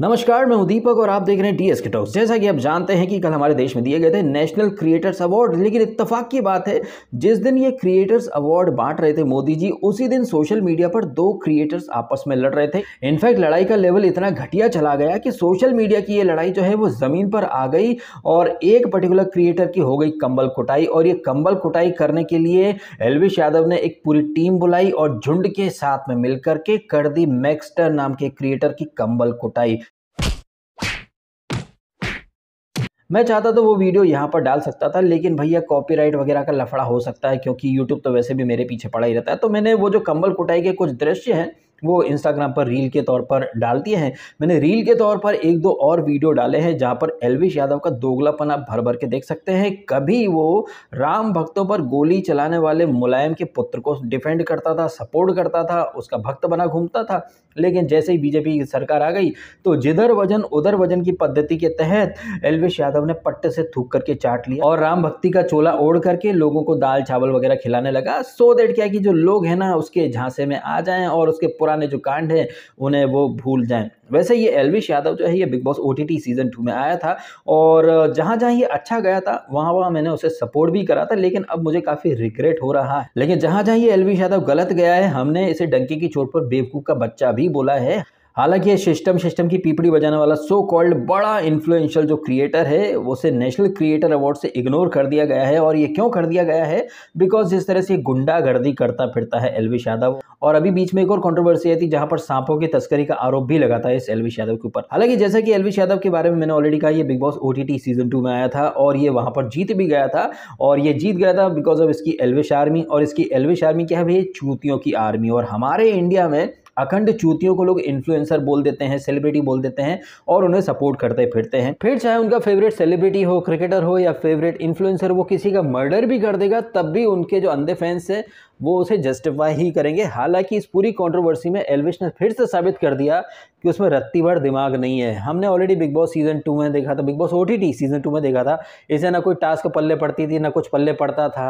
नमस्कार मैं हूं दीपक और आप देख रहे हैं टी एस के टॉक्स जैसा कि आप जानते हैं कि कल हमारे देश में दिए गए थे नेशनल क्रिएटर्स अवार्ड लेकिन इतफाक की बात है जिस दिन ये क्रिएटर्स अवार्ड बांट रहे थे मोदी जी उसी दिन सोशल मीडिया पर दो क्रिएटर्स आपस में लड़ रहे थे इनफैक्ट लड़ाई का लेवल इतना घटिया चला गया कि सोशल मीडिया की ये लड़ाई जो है वो ज़मीन पर आ गई और एक पर्टिकुलर क्रिएटर की हो गई कंबल कुटाई और ये कंबल कुटाई करने के लिए एलविश यादव ने एक पूरी टीम बुलाई और झुंड के साथ में मिलकर के कर दी मैक्सटर नाम के क्रिएटर की कंबल कुटाई मैं चाहता तो वो वीडियो यहाँ पर डाल सकता था लेकिन भैया कॉपीराइट वगैरह का लफड़ा हो सकता है क्योंकि यूट्यूब तो वैसे भी मेरे पीछे पड़ा ही रहता है तो मैंने वो जो कंबल कुटाई के कुछ दृश्य हैं वो इंस्टाग्राम पर रील के तौर पर डालती हैं मैंने रील के तौर पर एक दो और वीडियो डाले हैं जहाँ पर एलविश यादव का दोगलापन आप भर भर के देख सकते हैं कभी वो राम भक्तों पर गोली चलाने वाले मुलायम के पुत्र को डिफेंड करता था सपोर्ट करता था उसका भक्त बना घूमता था लेकिन जैसे ही बीजेपी की सरकार आ गई तो जिधर वजन उधर वजन की पद्धति के तहत एलवेश यादव ने पट्टे से थूक करके चाट लिया और राम भक्ति का चोला ओढ़ करके लोगों को दाल चावल वगैरह खिलाने लगा सो देट क्या कि जो लोग हैं ना उसके झांसे में आ जाएं और उसके पुराने जो कांड हैं उन्हें वो भूल जाए वैसे ये एलविश यादव जो है ये Bigg Boss OTT season two में आया था और जहाँ जहाँ ये अच्छा गया था वहाँ वहाँ मैंने उसे सपोर्ट भी करा था लेकिन अब मुझे काफ़ी रिग्रेट हो रहा है लेकिन जहाँ जहाँ ये एलविश यादव गलत गया है हमने इसे डंकी की चोट पर बेवकूफ़ का बच्चा भी भी बोला है हालांकि ये सिस्टम सिस्टम की पीपड़ी बजाने वाला सो कॉल्ड बड़ा इन्फ्लुएंशियल जो क्रिएटर है उसे नेशनल क्रिएटर अवार्ड से इग्नोर कर दिया गया है और ये क्यों कर दिया गया है बिकॉज जिस तरह से गुंडागर्दी करता फिरता है एलविश यादव और अभी बीच में एक और कंट्रोवर्सी आई थी जहां पर सांपों की तस्करी का आरोप भी लगा था इस एलविश यादव के ऊपर हालांकि जैसा कि एलविश यादव के बारे में मैंने ऑलरेडी कहा ये Bigg Boss OTT season two में आया था और ये वहां पर जीत भी गया था और ये जीत गया था बिकॉज ऑफ इसकी एलविश आर्मी और इसकी एलविश आर्मी क्या है भैया चूतियों की आर्मी और हमारे इंडिया में अखंड चूतियों को लोग इन्फ्लुएंसर बोल देते हैं सेलिब्रिटी बोल देते हैं और उन्हें सपोर्ट करते फिरते हैं फिर चाहे उनका फेवरेट सेलिब्रिटी हो क्रिकेटर हो या फेवरेट इन्फ्लुएंसर वो किसी का मर्डर भी कर देगा तब भी उनके जो अंधे फैंस हैं वो उसे जस्टिफाई ही करेंगे हालांकि इस पूरी कंट्रोवर्सी में एलविश ने फिर से साबित कर दिया कि उसमें रत्ती भर दिमाग नहीं है हमने already Bigg Boss season two में देखा था Bigg Boss OTT season two में देखा था इसे ना कोई टास्क पल्ले पड़ती थी ना कुछ पल्ले पड़ता था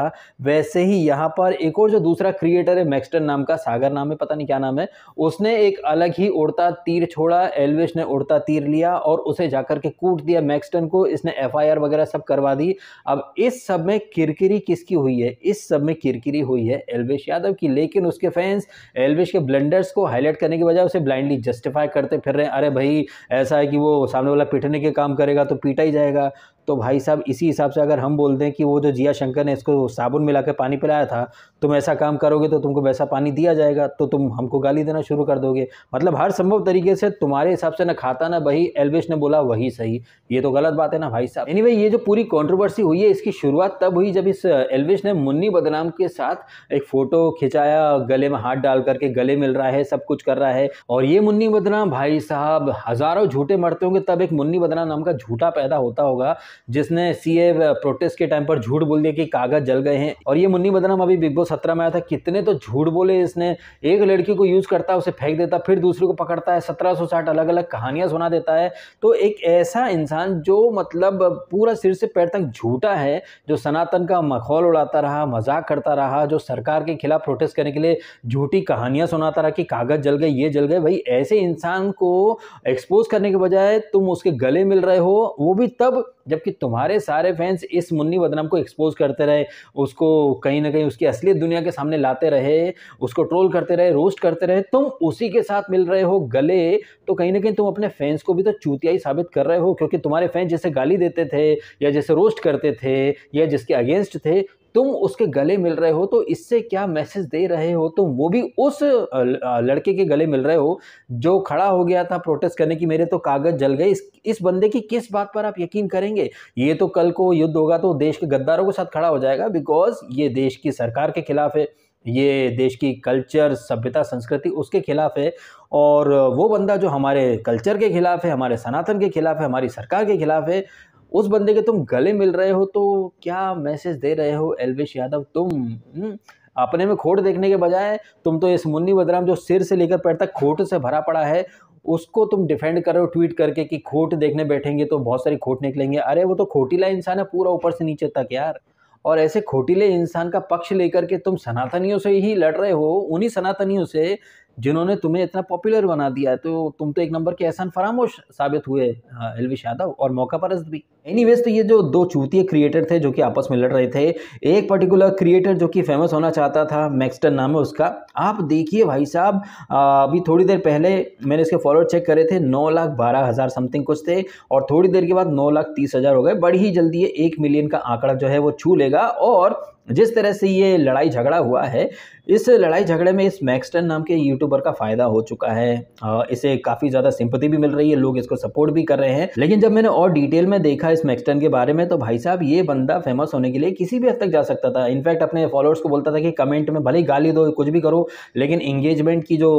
वैसे ही यहाँ पर एक और जो दूसरा क्रिएटर है मैक्सटन नाम का सागर नाम है पता नहीं क्या नाम है उसने एक अलग ही उड़ता तीर छोड़ा एलविश ने उड़ता तीर लिया और उसे जाकर के कूट दिया मैक्सटन को इसने एफ वगैरह सब करवा दी अब इस सब में किरकिरी किसकी हुई है इस सब में किरकिरी हुई है एलवेश यादव की लेकिन उसके फैंस एलवेश के ब्लेंडर्स को हाईलाइट करने के बजाय उसे ब्लाइंडली जस्टिफाई करते फिर रहे हैं अरे भाई ऐसा है कि वो सामने वाला पीटने के काम करेगा तो पीटा ही जाएगा तो भाई साहब इसी हिसाब से अगर हम बोल दें कि वो जो जिया शंकर ने इसको साबुन मिला के पानी पिलाया था तुम ऐसा काम करोगे तो तुमको वैसा पानी दिया जाएगा तो तुम हमको गाली देना शुरू कर दोगे मतलब हर संभव तरीके से तुम्हारे हिसाब से ना खाता ना वही एलवेश ने बोला वही सही ये तो गलत बात है ना भाई साहब एनी anyway, ये जो पूरी कॉन्ट्रोवर्सी हुई है इसकी शुरुआत तब हुई जब इस एलवेश ने मुन्नी बदनाम के साथ एक फ़ोटो खिंचाया गले में हाथ डाल करके गले मिल रहा है सब कुछ कर रहा है और ये मुन्नी बदनाम भाई साहब हज़ारों झूठे मरते होंगे तब एक मुन्नी बदनाम नाम का झूठा पैदा होता होगा जिसने सीए प्रोटेस्ट के टाइम पर झूठ बोल दिया कि कागज जल गए हैं और ये मुन्नी बदनाम अभी बिग बॉस सत्रह में आया था कितने तो झूठ बोले इसने एक लड़की को यूज़ करता है उसे फेंक देता फिर दूसरे को पकड़ता है सत्रह सौ साठ अलग अलग कहानियाँ सुना देता है तो एक ऐसा इंसान जो मतलब पूरा सिर से पैर तक झूठा है जो सनातन का मखौल उड़ाता रहा मजाक करता रहा जो सरकार के खिलाफ प्रोटेस्ट करने के लिए झूठी कहानियाँ सुनाता रहा कि कागज़ जल गए ये जल गए भाई ऐसे इंसान को एक्सपोज करने के बजाय तुम उसके गले मिल रहे हो वो भी तब जबकि तुम्हारे सारे फैंस इस मुन्नी बदनाम को एक्सपोज करते रहे उसको कहीं ना कहीं उसकी असलियत दुनिया के सामने लाते रहे उसको ट्रोल करते रहे रोस्ट करते रहे तुम उसी के साथ मिल रहे हो गले तो कहीं ना कहीं तुम अपने फैंस को भी तो चूतियाई साबित कर रहे हो क्योंकि तुम्हारे फैंस जैसे गाली देते थे या जैसे रोस्ट करते थे या जिसके अगेंस्ट थे तुम उसके गले मिल रहे हो तो इससे क्या मैसेज दे रहे हो तुम वो भी उस लड़के के गले मिल रहे हो जो खड़ा हो गया था प्रोटेस्ट करने की मेरे तो कागज़ जल गए इस, इस बंदे की किस बात पर आप यकीन करेंगे ये तो कल को युद्ध होगा तो देश के गद्दारों के साथ खड़ा हो जाएगा बिकॉज ये देश की सरकार के खिलाफ है ये देश की कल्चर सभ्यता संस्कृति उसके खिलाफ है और वो बंदा जो हमारे कल्चर के खिलाफ है हमारे सनातन के खिलाफ है हमारी सरकार के खिलाफ है उस बंदे के तुम गले मिल रहे हो तो क्या मैसेज दे रहे हो एलवेश यादव तुम हम्म, अपने में खोट देखने के बजाय तुम तो इस मुन्नी बदराम जो सिर से लेकर पैर तक खोट से भरा पड़ा है उसको तुम डिफेंड करो ट्वीट करके कि खोट देखने बैठेंगे तो बहुत सारी खोट निकलेंगे अरे वो तो खोटीला इंसान है पूरा ऊपर से नीचे तक यार और ऐसे खोटीले इंसान का पक्ष लेकर के तुम सनातनियों से ही लड़ रहे हो उन्हीं सनातनियों से जिन्होंने तुम्हें इतना पॉपुलर बना दिया तो तुम तो एक नंबर के एहसान फरामोश साबित हुए हाँ, एलविश यादव और मौका परस्त भी एनी तो ये जो दो चूती क्रिएटर थे जो कि आपस में लड़ रहे थे एक पर्टिकुलर क्रिएटर जो कि फेमस होना चाहता था मैक्सटन नाम है उसका आप देखिए भाई साहब अभी थोड़ी देर पहले मैंने इसके फॉलोअर चेक करे थे नौ लाख बारह हज़ार समथिंग कुछ थे और थोड़ी देर के बाद नौ लाख तीस हज़ार हो गए बड़ी ही जल्दी ये एक मिलियन का आंकड़ा जो है वो छू लेगा और जिस तरह से ये लड़ाई झगड़ा हुआ है इस लड़ाई झगड़े में इस मैक्सटन नाम के यूट्यूबर का फ़ायदा हो चुका है इसे काफ़ी ज़्यादा सिंपति भी मिल रही है लोग इसको सपोर्ट भी कर रहे हैं लेकिन जब मैंने और डिटेल में देखा इस मैक्सटन के बारे में तो भाई साहब ये बंदा फेमस होने के लिए किसी भी हद तक जा सकता था इनफैक्ट अपने फॉलोअर्स को बोलता था कि कमेंट में भले गाली दो कुछ भी करो लेकिन इंगेजमेंट की जो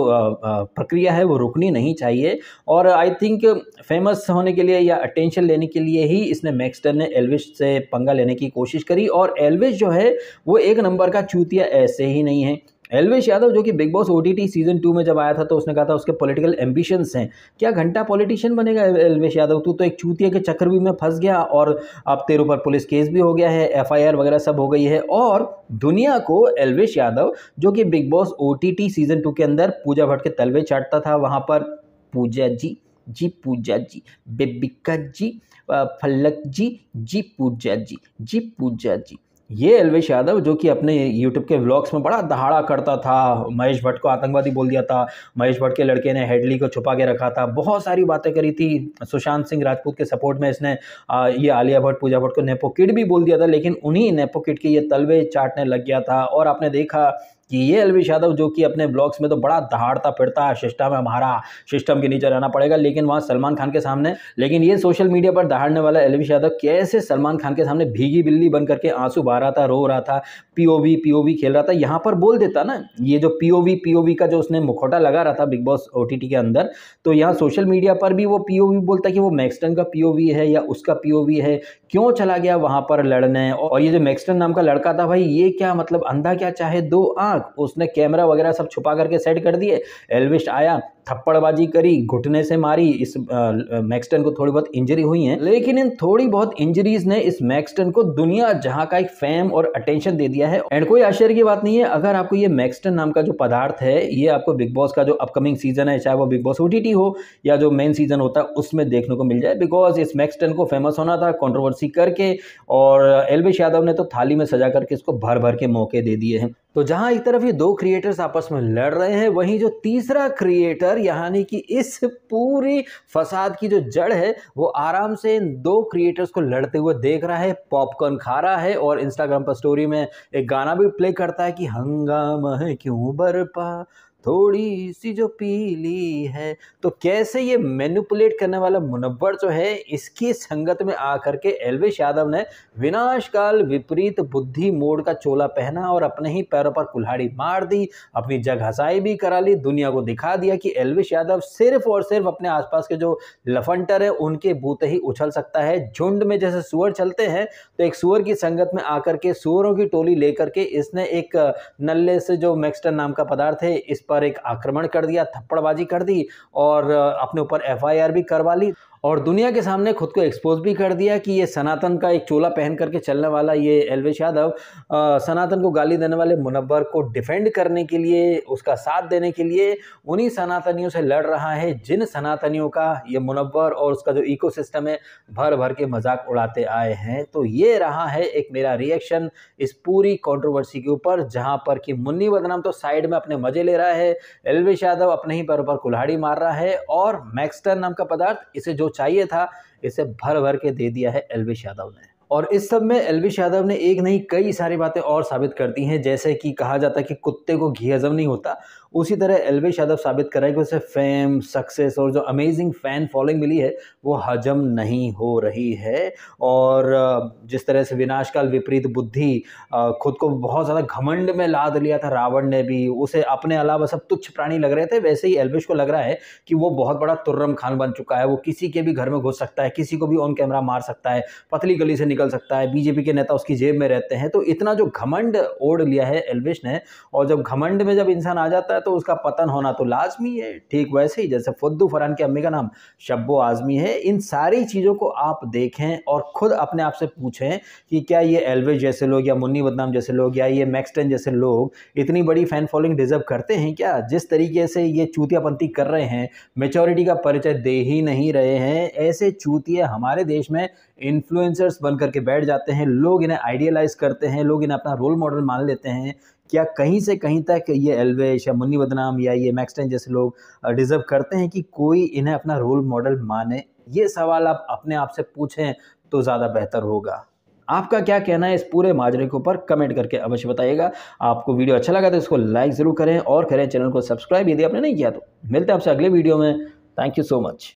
प्रक्रिया है वो रुकनी नहीं चाहिए और आई थिंक फेमस होने के लिए या अटेंशन लेने के लिए ही इसने मैक्सटन ने एलविश से पंगा लेने की कोशिश करी और एलविश जो है वो एक नंबर का चूतिया ऐसे ही नहीं है एलवेश यादव जो कि Bigg Boss OTT season two में जब आया था तो उसने कहा था उसके पॉलिटिकल एम्बिशंस हैं क्या घंटा पॉलिटिशियन बनेगा एलवेश यादव तू तो एक चूतिया के चक्कर भी में फंस गया और अब तेरे ऊपर पुलिस केस भी हो गया है एफआईआर वगैरह सब हो गई है और दुनिया को एलवेश यादव जो कि Bigg Boss OTT season two के अंदर पूजा भट्ट के तलवे चाटता था वहाँ पर पूजा जी जी पूजा जी बेबिका जी फलक जी जी पूजा जी जी पूजा जी ये अलवेश यादव जो कि अपने यूट्यूब के व्लॉग्स में बड़ा दहाड़ा करता था महेश भट्ट को आतंकवादी बोल दिया था महेश भट्ट के लड़के ने हेडली को छुपा के रखा था बहुत सारी बातें करी थी सुशांत सिंह राजपूत के सपोर्ट में इसने ये आलिया भट्ट पूजा भट्ट को नेपोकिट भी बोल दिया था लेकिन उन्हीं नेपो के ये तलवे चाटने लग गया था और आपने देखा कि ये एलवेश यादव जो कि अपने ब्लॉग्स में तो बड़ा दहाड़ता फिरता है सिस्टम है हमारा सिस्टम के नीचे रहना पड़ेगा लेकिन वहाँ सलमान खान के सामने लेकिन ये सोशल मीडिया पर दहाड़ने वाला एलवेश यादव कैसे सलमान खान के सामने भीगी बिल्ली बन करके आंसू बहा रहा था रो रहा था पीओवी पीओवी खेल रहा था यहाँ पर बोल देता ना ये जो पी पीओवी का जो उसने मुखौटा लगा रहा था बिग बॉस ओ के अंदर तो यहाँ सोशल मीडिया पर भी वो पी बोलता कि वो मैक्सटन का पी है या उसका पी है क्यों चला गया वहाँ पर लड़ने और ये जो मैक्सटन नाम का लड़का था भाई ये क्या मतलब अंधा क्या चाहे दो आँख आग उसने कैमरा वगैरह सब छुपा करके सेट कर दिए एलविस्ट आया थप्पड़बाजी करी घुटने से मारी इस मैक्सटन को थोड़ी बहुत इंजरी हुई है लेकिन इन थोड़ी बहुत इंजरीज ने इस मैक्सटन को दुनिया जहां का एक फैम और अटेंशन दे दिया है एंड कोई आश्चर्य की बात नहीं है अगर आपको ये मैक्सटन नाम का जो पदार्थ है ये आपको बिग बॉस का जो अपकमिंग सीजन है चाहे वो बिग बॉस ओ हो या जो मेन सीजन होता है उसमें देखने को मिल जाए बिकॉज इस मैक्सटन को फेमस होना था कॉन्ट्रोवर्सी करके और एलवेश यादव ने तो थाली में सजा करके इसको भर भर के मौके दे दिए हैं तो जहां एक तरफ ये दो क्रिएटर्स आपस में लड़ रहे हैं वहीं जो तीसरा क्रिएटर यानी कि इस पूरी फसाद की जो जड़ है वो आराम से इन दो क्रिएटर्स को लड़ते हुए देख रहा है पॉपकॉर्न खा रहा है और इंस्टाग्राम पर स्टोरी में एक गाना भी प्ले करता है कि हंगामा है क्यों बरपा थोड़ी सी जो पीली है तो कैसे ये मैनुपुलेट करने वाला मुनव्वर जो है इसकी संगत में आकर के एलवेश यादव ने विनाशकाल विपरीत बुद्धि मोड़ का चोला पहना और अपने ही पैरों पर कुल्हाड़ी मार दी अपनी जग हसाई भी करा ली दुनिया को दिखा दिया कि एलवेश यादव सिर्फ और सिर्फ अपने आसपास के जो लफंटर है उनके बूते ही उछल सकता है झुंड में जैसे सुअर चलते हैं तो एक सुअर की संगत में आकर के सुअरों की टोली लेकर के इसने एक नल्ले से जो मैक्सटन नाम का पदार्थ है इस पर पर एक आक्रमण कर दिया थप्पड़बाजी कर दी और अपने ऊपर एफआईआर भी करवा ली और दुनिया के सामने खुद को एक्सपोज भी कर दिया कि ये सनातन का एक चोला पहन करके चलने वाला ये एलवेश यादव सनातन को गाली देने वाले मुनवर को डिफेंड करने के लिए उसका साथ देने के लिए उन्हीं सनातनियों से लड़ रहा है जिन सनातनियों का ये मुनवर और उसका जो इको है भर भर के मजाक उड़ाते आए हैं तो ये रहा है एक मेरा रिएक्शन इस पूरी कॉन्ट्रोवर्सी के ऊपर जहाँ पर कि मुन्नी बदनाम तो साइड में अपने मजे ले रहा है एलवेश यादव अपने ही पैरों पर कुल्हाड़ी मार रहा है और मैक्सटर नाम का पदार्थ इसे जो चाहिए था इसे भर भर के दे दिया है एलवेश यादव ने और इस सब में एलविश यादव ने एक नहीं कई सारी बातें और साबित कर दी हैं जैसे कि कहा जाता है कि कुत्ते को घी हजम नहीं होता उसी तरह एलवेश यादव साबित कर रहे हैं कि उसे फेम सक्सेस और जो अमेजिंग फ़ैन फॉलोइंग मिली है वो हजम नहीं हो रही है और जिस तरह से विनाशकाल विपरीत बुद्धि खुद को बहुत ज़्यादा घमंड में लाद लिया था रावण ने भी उसे अपने अलावा सब तुच्छ प्राणी लग रहे थे वैसे ही एलवेश को लग रहा है कि वो बहुत बड़ा तुर्रम खान बन चुका है वो किसी के भी घर में घुस सकता है किसी को भी ऑन कैमरा मार सकता है पतली गली से निकल सकता है बीजेपी के नेता उसकी जेब में रहते हैं तो इतना जो घमंड ओढ़ लिया है एलवेश ने और जब घमंड में जब इंसान आ जाता है तो उसका पतन होना तो लाजमी है ठीक वैसे ही जैसे फुद्दू फरहान की अम्मी का नाम शब्बो आज़मी है इन सारी चीज़ों को आप देखें और ख़ुद अपने आप से पूछें कि क्या ये एलवे जैसे लोग या मुन्नी बदनाम जैसे लोग या ये मैक्सटन जैसे लोग इतनी बड़ी फ़ैन फॉलोइंग डिज़र्व करते हैं क्या जिस तरीके से ये चूतियापंथी कर रहे हैं मेचोरिटी का परिचय दे ही नहीं रहे हैं ऐसे चूतिए हमारे देश में इन्फ्लुएंसर्स बन करके बैठ जाते हैं लोग इन्हें आइडियलाइज़ करते हैं लोग इन्हें अपना रोल मॉडल मान लेते हैं क्या कहीं से कहीं तक ये एलवेश या मुन्नी बदनाम या ये मैक्सटेन जैसे लोग डिज़र्व करते हैं कि कोई इन्हें अपना रोल मॉडल माने ये सवाल आप अपने आप से पूछें तो ज़्यादा बेहतर होगा आपका क्या कहना है इस पूरे माजरे के ऊपर कमेंट करके अवश्य बताइएगा आपको वीडियो अच्छा लगा तो इसको लाइक ज़रूर करें और करें चैनल को सब्सक्राइब यदि आपने नहीं किया तो मिलते हैं आपसे अगले वीडियो में थैंक यू सो मच